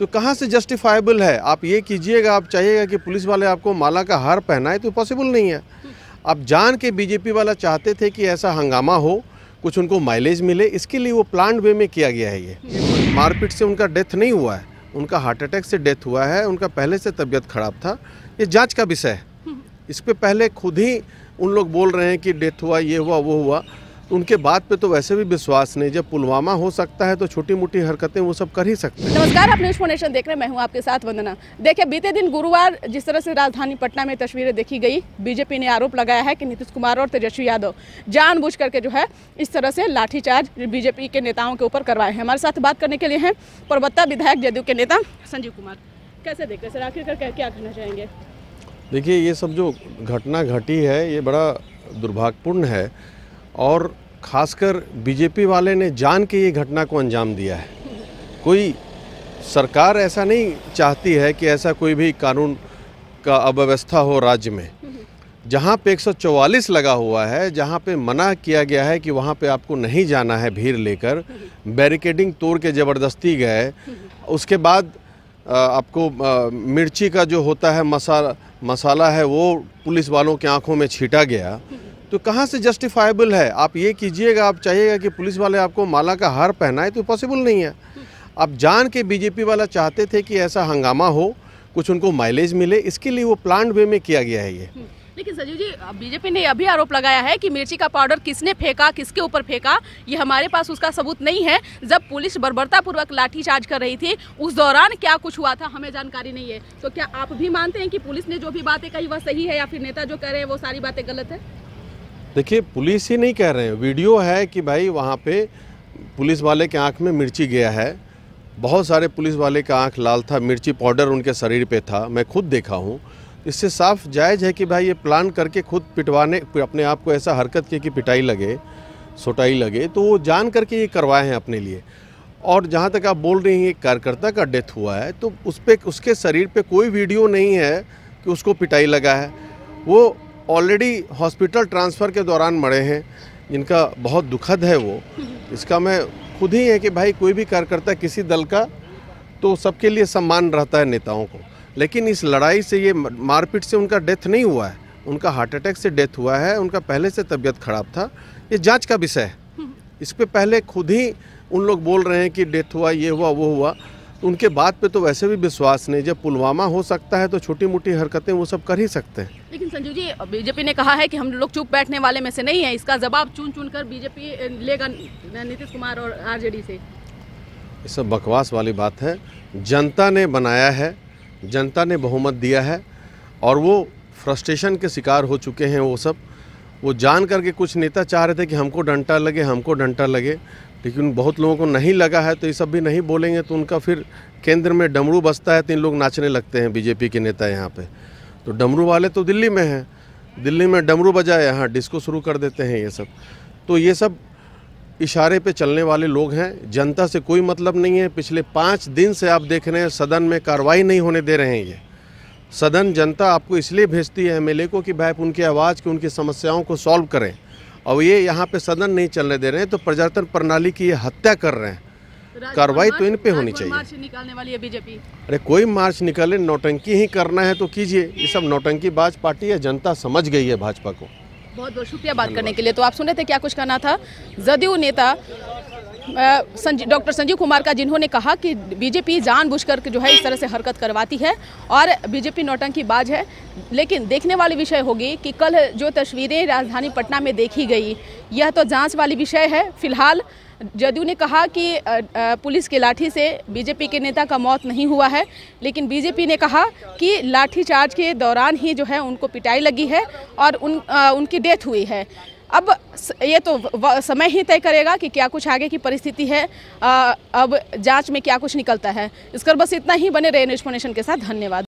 तो कहाँ से जस्टिफाइबल है आप ये कीजिएगा आप चाहिएगा कि पुलिस वाले आपको माला का हार पहनाए तो पॉसिबल नहीं है आप जान के बीजेपी वाला चाहते थे कि ऐसा हंगामा हो कुछ उनको माइलेज मिले इसके लिए वो प्लान वे में किया गया है ये मारपीट से उनका डेथ नहीं हुआ है उनका हार्ट अटैक से डेथ हुआ है उनका पहले से तबीयत खराब था ये जांच का विषय है इस पर पहले खुद ही उन लोग बोल रहे हैं कि डेथ हुआ ये हुआ वो हुआ उनके बात पे तो वैसे भी विश्वास नहीं जब पुलवामा हो सकता है तो छोटी मोटी हरकतें वो सब कर ही सकते हैं नमस्कार आप न्यूज फोनेशन देख रहे हैं मैं हूँ आपके साथ वंदना देखिए बीते दिन गुरुवार जिस तरह से राजधानी पटना में तस्वीरें देखी गई बीजेपी ने आरोप लगाया है कि नीतीश कुमार और तेजस्वी यादव जान करके जो है इस तरह से लाठीचार्ज बीजेपी के नेताओं के ऊपर करवाए हैं हमारे साथ बात करने के लिए हैं परबत्ता विधायक जदयू के नेता संजीव कुमार कैसे देख रहे सर आखिरकार क्या कहना चाहेंगे देखिए ये सब जो घटना घटी है ये बड़ा दुर्भाग्यपूर्ण है और खासकर बीजेपी वाले ने जान के ये घटना को अंजाम दिया है कोई सरकार ऐसा नहीं चाहती है कि ऐसा कोई भी कानून का अव्यवस्था हो राज्य में जहाँ पे 144 लगा हुआ है जहाँ पे मना किया गया है कि वहाँ पे आपको नहीं जाना है भीड़ लेकर बैरिकेडिंग तोड़ के ज़बरदस्ती गए उसके बाद आपको मिर्ची का जो होता है मसाला मसाला है वो पुलिस वालों के आँखों में छीटा गया तो कहाँ से जस्टिफाइबल है आप ये कीजिएगा आप चाहिएगा कि पुलिस वाले आपको माला का हार पहनाए तो पॉसिबल नहीं है अब जान के बीजेपी वाला चाहते थे कि ऐसा हंगामा हो कुछ उनको माइलेज मिले इसके लिए वो प्लान वे में किया गया है ये हम्म। लेकिन सजीव जी बीजेपी ने अभी आरोप लगाया है कि मिर्ची का पाउडर किसने फेंका किसके ऊपर फेंका ये हमारे पास उसका सबूत नहीं है जब पुलिस बर्बरतापूर्वक लाठीचार्ज कर रही थी उस दौरान क्या कुछ हुआ था हमें जानकारी नहीं है तो क्या आप भी मानते हैं कि पुलिस ने जो भी बातें कही वह सही है या फिर नेता जो कह रहे हैं वो सारी बातें गलत है देखिए पुलिस ही नहीं कह रहे हैं वीडियो है कि भाई वहाँ पे पुलिस वाले के आँख में मिर्ची गया है बहुत सारे पुलिस वाले का आँख लाल था मिर्ची पाउडर उनके शरीर पे था मैं खुद देखा हूँ इससे साफ जायज़ है कि भाई ये प्लान करके खुद पिटवाने अपने आप को ऐसा हरकत की कि पिटाई लगे सोटाई लगे तो वो जान करके ये करवाए हैं अपने लिए और जहाँ तक आप बोल रही हैं एक कार्यकर्ता का डेथ हुआ है तो उस पर उसके शरीर पर कोई वीडियो नहीं है कि उसको पिटाई लगा है वो ऑलरेडी हॉस्पिटल ट्रांसफ़र के दौरान मरे हैं जिनका बहुत दुखद है वो इसका मैं खुद ही है कि भाई कोई भी कार्यकर्ता किसी दल का तो सबके लिए सम्मान रहता है नेताओं को लेकिन इस लड़ाई से ये मारपीट से उनका डेथ नहीं हुआ है उनका हार्ट अटैक से डेथ हुआ है उनका पहले से तबीयत खराब था ये जांच का विषय है इस पर पहले खुद ही उन लोग बोल रहे हैं कि डेथ हुआ ये हुआ वो हुआ उनके बात पे तो वैसे भी विश्वास नहीं जब पुलवामा हो सकता है तो छोटी मोटी हरकतें वो सब कर ही सकते हैं लेकिन संजू जी बीजेपी ने कहा है कि हम लोग चुप बैठने वाले में से नहीं है इसका जवाब चुन चुन कर बीजेपी लेगा नीतीश कुमार और आरजेडी से ये सब बकवास वाली बात है जनता ने बनाया है जनता ने बहुमत दिया है और वो फ्रस्ट्रेशन के शिकार हो चुके हैं वो सब वो जान करके कुछ नेता चाह रहे थे कि हमको डंटा लगे हमको डंटा लगे लेकिन बहुत लोगों को नहीं लगा है तो ये सब भी नहीं बोलेंगे तो उनका फिर केंद्र में डमरू बसता है तो इन लोग नाचने लगते हैं बीजेपी के नेता यहाँ पे तो डमरू वाले तो दिल्ली में हैं दिल्ली में डमरू बजाए यहाँ डिस्को शुरू कर देते हैं ये सब तो ये सब इशारे पे चलने वाले लोग हैं जनता से कोई मतलब नहीं है पिछले पाँच दिन से आप देख रहे हैं सदन में कार्रवाई नहीं होने दे रहे हैं ये सदन जनता आपको इसलिए भेजती है एमएलए को कि भाई उनकी आवाज़ की उनकी समस्याओं को सॉल्व करें और ये यहाँ पे सदन नहीं चलने दे रहे हैं तो प्रजातंत्र प्रणाली की ये हत्या कर रहे हैं कार्रवाई तो इन पे होनी चाहिए मार्च निकालने वाली है बीजेपी अरे कोई मार्च निकाले नौटंकी ही करना है तो कीजिए ये सब नौटंकी बाज पार्टी है जनता समझ गई है भाजपा को बहुत बहुत शुक्रिया बात करने के लिए तो आप सुने थे क्या कुछ कहना था जदयू नेता संजी, डॉक्टर संजीव कुमार का जिन्होंने कहा कि बीजेपी जानबूझकर जो है इस तरह से हरकत करवाती है और बीजेपी नौटंकी बाज है लेकिन देखने वाली विषय होगी कि कल जो तस्वीरें राजधानी पटना में देखी गई यह तो जांच वाली विषय है फिलहाल जदयू ने कहा कि पुलिस के लाठी से बीजेपी के नेता का मौत नहीं हुआ है लेकिन बीजेपी ने कहा कि लाठीचार्ज के दौरान ही जो है उनको पिटाई लगी है और उन उनकी डेथ हुई है अब ये तो समय ही तय करेगा कि क्या कुछ आगे की परिस्थिति है आ, अब जांच में क्या कुछ निकलता है इस पर बस इतना ही बने रहे न्यूज के साथ धन्यवाद